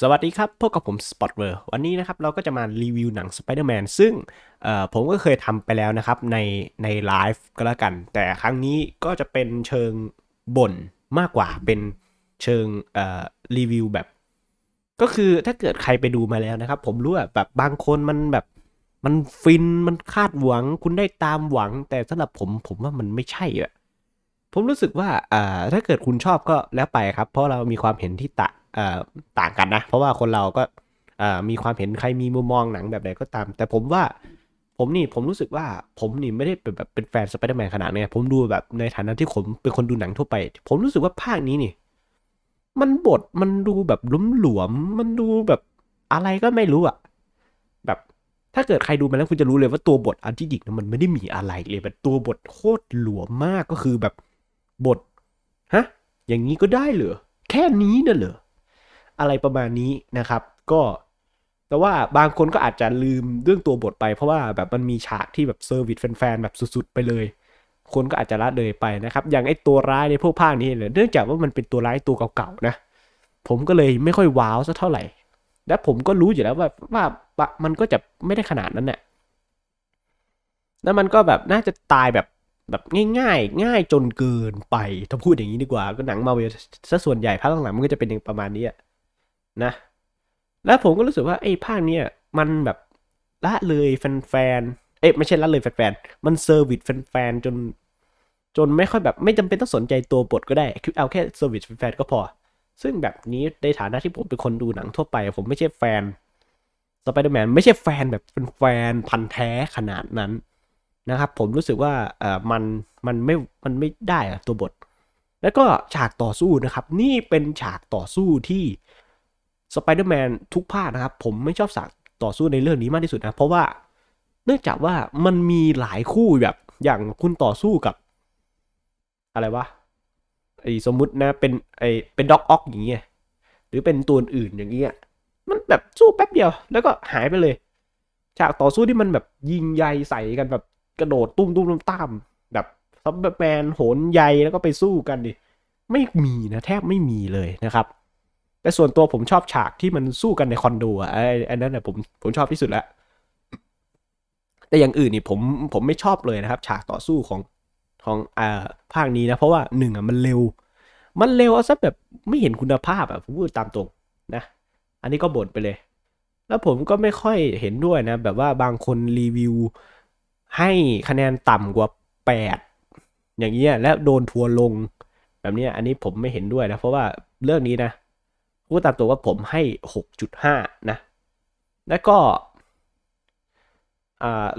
สวัสดีครับพบกกับผม s p o t w อ r ์วันนี้นะครับเราก็จะมารีวิวหนัง Spider-Man ซึ่งผมก็เคยทำไปแล้วนะครับในในไลฟ์ก็แล้วกัน แต่ครั้งนี้ก็จะเป็นเชิงบ่นมากกว่าเป็นเชิงรีวิวแบบ ก็คือถ้าเกิดใครไปดูมาแล้วนะครับผมรู้ว่าแบบบางคนมันแบบมันฟินมันคาดหวัง คุณได้ตามหวัง แต่สำหรับผมผมว่ามันไม่ใช่อะผมรู้สึกว่าถ้าเกิดคุณชอบก็แล้วไปครับเพราะเรามีความเห็นที่ต่างต่างกันนะ เพราะว่าคนเราก็มีความเห็นใครมีมุมมองหนังแบบไหนก็ตาม แต่ผมว่า ผมนี่ผมรู้สึกว่าผมนี่ไม่ได้เป็นแบบเป็นแฟนสไปเดอร์แมนขนาดนี้ ผมดูแบบในฐานะที่ผมเป็นคนดูหนังทั่วไป ผมรู้สึกว่าภาคนี้นี่ มันบทมันดูแบบลุ้มหลวม มันดูแบบอะไรก็ไม่รู้อะแบบถ้าเกิดใครดูมาแล้วคุณจะรู้เลยว่าตัวบทอันที่ดิกนะมันไม่ได้มีอะไรเลยแบบตัวบทโคตรหลวมมากก็คือแบบบทฮะ อย่างนี้ก็ได้เหรอ แค่นี้น่ะเหรออะไรประมาณนี้นะครับก็แต่ว่าบางคนก็อาจจะลืมเรื่องตัวบทไป เพราะว่าแบบมันมีฉากที่แบบเซอร์วิสแฟนๆแบบสุดๆไปเลย คนก็อาจจะละเลยไปนะครับอย่างไอตัวร้ายในพวกภาคนี้เนี่ยเนื่องจากว่ามันเป็นตัวร้ายตัวเก่าๆนะผมก็เลยไม่ค่อยว้าวสักเท่าไหร่ และผมก็รู้อยู่แล้วว่าว่ามันก็จะไม่ได้ขนาดนั้นแหละแล้วมันก็แบบน่าจะตายแบบแบบง่ายๆ ง่ายจนเกินไปถ้าพูดอย่างนี้ดีกว่า ก็หนังมาเวลซะส่วนใหญ่ภาคหลังๆมันก็จะเป็นอย่างประมาณนี้อะนะแล้วผมก็รู้สึกว่าไอ้ภาคเนี้ยมันแบบละเลยแฟนๆเอ๊ะไม่ใช่ละเลยแฟนๆมันเซอร์วิสแฟนๆจนจนไม่ค่อยแบบไม่จำเป็นต้องสนใจตัวบทก็ได้คือเอาแค่เซอร์วิสแฟนๆก็พอ ซึ่งแบบนี้ในฐานะที่ผมเป็นคนดูหนังทั่วไป ผมไม่ใช่แฟนสไปเดอร์แมนไม่ใช่แฟนแบบเป็นแฟนพันธ์แท้ขนาดนั้นนะครับผมรู้สึกว่าเออมันมันไม่มันไม่ได้อะตัวบท แล้วก็ฉากต่อสู้นะครับนี่เป็นฉากต่อสู้ที่สไปเดอร์แมนทุกภาคนะครับ ผมไม่ชอบฉากต่อสู้ในเรื่องนี้มากที่สุดนะ เพราะว่า เนื่องจากว่ามันมีหลายคู่แบบอย่างคุณต่อสู้กับ อะไรวะไอสมมุตินะเป็นไอเป็นด็อกอ็อกอย่างเงี้ยหรือเป็นตัวอื่นอย่างเงี้ยมันแบบสู้แป๊บเดียว แล้วก็หายไปเลยฉากต่อสู้ที่มันแบบยิงใยใส่กันแบบ กระโดดตุ้มตุ้มตามแบบซับแมนโหนใยแล้วก็ไปสู้กันดิไม่มีนะ แทบไม่มีเลยนะครับแต่ส่วนตัวผมชอบฉากที่มันสู้กันในคอนโดอ่ะไอ้ไอ้นั่นน่ะผมผมชอบที่สุดละแต่อย่างอื่นนี่ผมผมไม่ชอบเลยนะครับ ฉากต่อสู้ของของอ่าภาคนี้นะเพราะว่าหนึ่งอ่ะมันเร็ว มันเร็วเอาซะแบบไม่เห็นคุณภาพอ่ะผมพูดตามตรงนะ อันนี้ก็บ่นไปเลย แล้วผมก็ไม่ค่อยเห็นด้วยนะ แบบว่าบางคนรีวิวให้คะแนนต่ำกว่า8อย่างเงี้ยแล้วโดนทัวลง แบบนี้อันนี้ผมไม่เห็นด้วยนะเพราะว่าเรื่องนี้นะพูดตามตัวว่าผมให้ 6.5นะ แล้วก็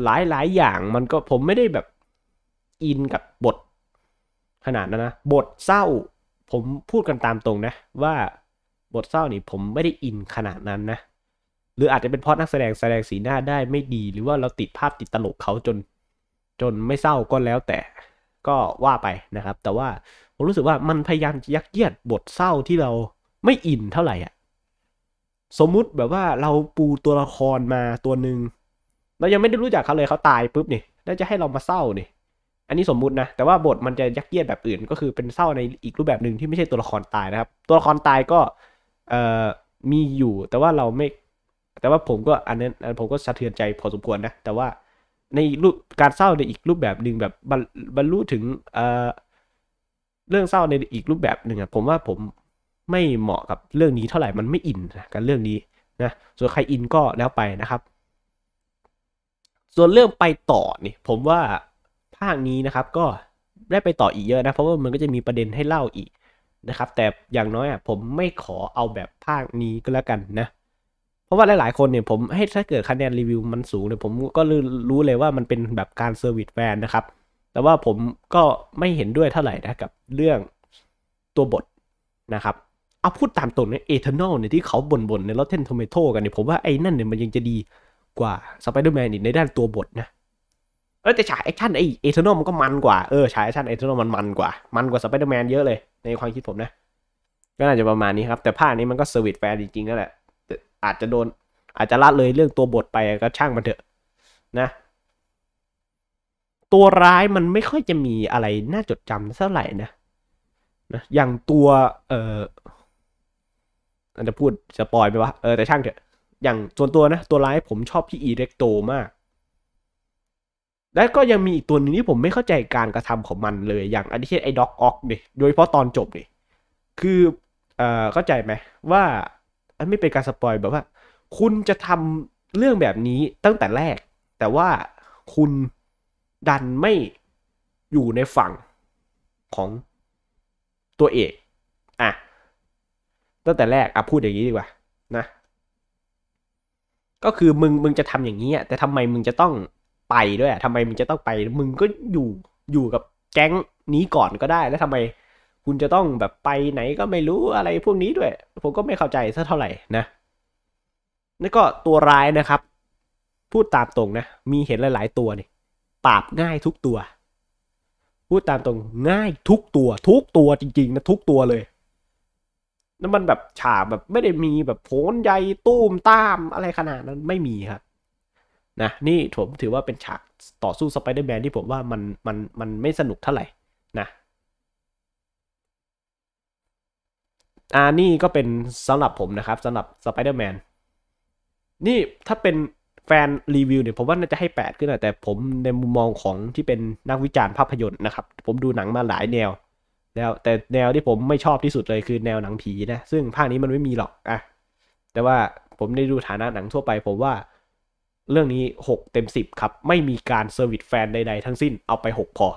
หลายหลายอย่างมันก็ผมไม่ได้แบบอินกับบทขนาดนั้นนะ บทเศร้าผมพูดกันตามตรงนะ ว่าบทเศร้านี่ผมไม่ได้อินขนาดนั้นนะหรืออาจจะเป็นเพราะนักแสดงแสดงสีหน้าได้ไม่ดี หรือว่าเราติดภาพติดตลกเขาจนจนไม่เศร้าก็แล้วแต่ก็ว่าไปนะครับ แต่ว่าผมรู้สึกว่ามันพยายามยักเยียดบทเศร้าที่เราไม่อินเท่าไหร่อ่ะสมมุติแบบว่าเราปูตัวละครมาตัวหนึ่งเรายังไม่ได้รู้จักเขาเลยเขาตายปุ๊บนี่แล้วจะให้เรามาเศร้านี่อันนี้สมมุตินะแต่ว่าบทมันจะยักเยียดแบบอื่น ก็คือเป็นเศร้าในอีกรูปแบบหนึ่งที่ไม่ใช่ตัวละครตายนะครับ ตัวละครตายก็เอ่อมีอยู่แต่ว่าเราไม่ แต่ว่าผมก็อันนั้นผมก็สะเทือนใจพอสมควรนะแต่ว่าในรูปการเศร้าในอีกรูปแบบหนึ่งแบบบรรลุถึงเอ่อเรื่องเศร้าในอีกรูปแบบหนึ่งอะผมว่าผมไม่เหมาะกับเรื่องนี้เท่าไหร่ มันไม่อินกันเรื่องนี้นะ ส่วนใครอินก็แล้วไปนะครับ ส่วนเรื่องไปต่อนี่ ผมว่าภาคนี้นะครับก็ได้ไปต่ออีกเยอะ นะ เพราะว่ามันก็จะมีประเด็นให้เล่าอีกนะครับ แต่อย่างน้อยอ่ะผมไม่ขอเอาแบบภาคนี้ก็แล้วกันนะ เพราะว่าหลาย ๆคนเนี่ย ผม ให้ถ้าเกิดคะแนนรีวิวมันสูงเนี่ยผมก็รู้เลยว่ามันเป็นแบบการเซอร์วิสแฟนนะครับ แต่ว่าผมก็ไม่เห็นด้วยเท่าไหร่นะกับเรื่องตัวบทนะครับเอาพูดตามตรงเนี่ยเอทานอลเนี่ย ที่เขาบ่นๆ ในรถเทนโทเมโตกันเนี่ย ผมว่าไอ้นั่นเนี่ย มันยังจะดีกว่าสไปเดอร์แมนีในด้านตัวบทนะ เออแต่ฉากแอคชั่นไอเอทานอลมันก็มันกว่าเออฉากแอคชั่นเอทานอลมันมันกว่า มันกว่าสไปเดอร์แมนเยอะเลย ในความคิดผมนะ ก็น่าจะประมาณนี้ครับ แต่ภาคนี้มันก็เซอร์วิสแฟนจริงๆกันแหละ อาจจะโดนอาจจะละเลยเรื่องตัวบทไปก็ช่างมันเถอะนะ ตัวร้ายมันไม่ค่อยจะมีอะไรน่าจดจำเท่าไหร่นะนะ อย่างตัวเอ่ออันจะพูดจะปล่อยไปวะเออแต่ช่างเถอะ อย่างส่วนตัวนะ ตัวร้ายผมชอบพี่อีเล็กโตมาก และก็ยังมีอีกตัวนึงที่ผมไม่เข้าใจการกระทำของมันเลยอย่างอันที่เช่นไอ้ด็อกออกเนี่ยโดยเฉพาะตอนจบเนี่ยคือ เอ่อ เข้าใจไหม ว่าอันไม่เป็นการสปอยแบบว่า คุณจะทำเรื่องแบบนี้ตั้งแต่แรก แต่ว่าคุณดันไม่อยู่ในฝั่งของตัวเอกตั้งแต่แรกอ่ะพูดอย่างนี้ดีกว่านะ ก็คือมึงมึงจะทำอย่างนี้อ่ะแต่ทำไมมึงจะต้องไปด้วยอ่ะทำไมมึงจะต้องไป มึงก็อยู่อยู่กับแก๊งนี้ก่อนก็ได้ แล้วทำไมคุณจะต้องแบบไปไหนก็ไม่รู้อะไรพวกนี้ด้วยผมก็ไม่เข้าใจซะเท่าไหร่นะแล้วก็ตัวร้ายนะครับ พูดตามตรงนะ มีเห็นหลาย ๆ ตัวนี่ปราบง่ายทุกตัว พูดตามตรงง่ายทุกตัวทุกตัวจริง ๆ นะ ทุกตัวเลยน้ำมันแบบฉากแบบไม่ได้มีแบบโผ่ใยตู้มตามอะไรขนาดนั้นไม่มีครับนะนี่ผมถือว่าเป็นฉากต่อสู้สไปเดอร์แมนที่ผมว่ามันมันมันไม่สนุกเท่าไหร่นะอ่านี่ก็เป็นสำหรับผมนะครับสำหรับสไปเดอร์แมนนี่ถ้าเป็นแฟนรีวิวเนี่ย ผมว่าน่าจะให้8ขึ้นนะแต่ผมในมุมมองของที่เป็นนักวิจารณ์ภาพยนตร์นะครับ ผมดูหนังมาหลายแนวแล้วแต่แนวที่ผมไม่ชอบที่สุดเลยคือแนวหนังผีนะ ซึ่งภาคนี้มันไม่มีหรอกอะแต่ว่าผมได้ดูฐานะหนังทั่วไปผมว่าเรื่องนี้ 6 เต็ม 10 ครับ ไม่มีการเซอร์วิสแฟนใดๆทั้งสิ้น เอาไป 6 พอ